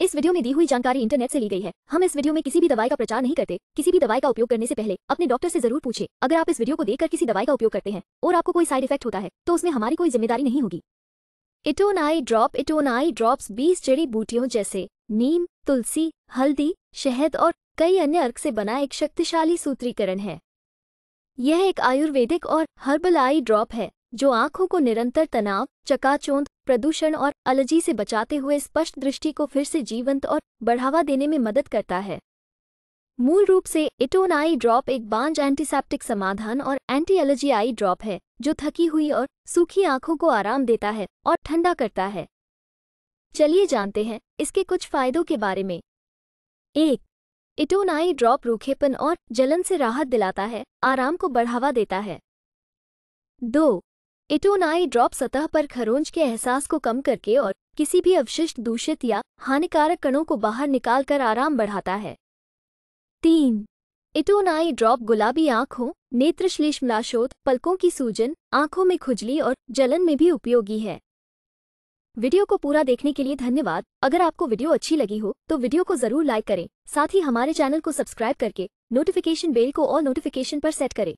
इस वीडियो में दी हुई जानकारी इंटरनेट से ली गई है हम इस वीडियो में किसी भी दवाई का प्रचार नहीं करते किसी भी दवाई का उपयोग करने से पहले अपने डॉक्टर से जरूर पूछे अगर आप इस वीडियो को देखकर किसी दवाई का उपयोग करते हैं और आपको कोई साइड इफेक्ट होता है तो उसमें हमारी कोई जिम्मेदारी नहीं होगी इटोन आई ड्रॉप इटोन आई ड्रॉप बीस जड़ी बूटियों जैसे नीम तुलसी हल्दी शहद और कई अन्य अर्क से बना एक शक्तिशाली सूत्रीकरण है यह एक आयुर्वेदिक और हर्बल आई ड्रॉप है जो आंखों को निरंतर तनाव चकाचौंध प्रदूषण और अलर्जी से बचाते हुए स्पष्ट दृष्टि को फिर से जीवंत और बढ़ावा देने में मदद करता है मूल रूप से इटोन आई ड्रॉप एक बांझ एंटीसेप्टिक समाधान और एंटी एलर्जी आई ड्रॉप है जो थकी हुई और सूखी आंखों को आराम देता है और ठंडा करता है चलिए जानते हैं इसके कुछ फायदों के बारे में एक इटोन आई ड्रॉप रूखेपन और जलन से राहत दिलाता है आराम को बढ़ावा देता है दो इटोनाई ड्रॉप सतह पर खरोंच के एहसास को कम करके और किसी भी अवशिष्ट दूषित या हानिकारक कणों को बाहर निकालकर आराम बढ़ाता है तीन इटोनाई ड्रॉप गुलाबी आंखों नेत्र श्लेष्मलाशोध पलकों की सूजन आंखों में खुजली और जलन में भी उपयोगी है वीडियो को पूरा देखने के लिए धन्यवाद अगर आपको वीडियो अच्छी लगी हो तो वीडियो को जरूर लाइक करें साथ ही हमारे चैनल को सब्सक्राइब करके नोटिफिकेशन बेल को और नोटिफिकेशन पर सेट करें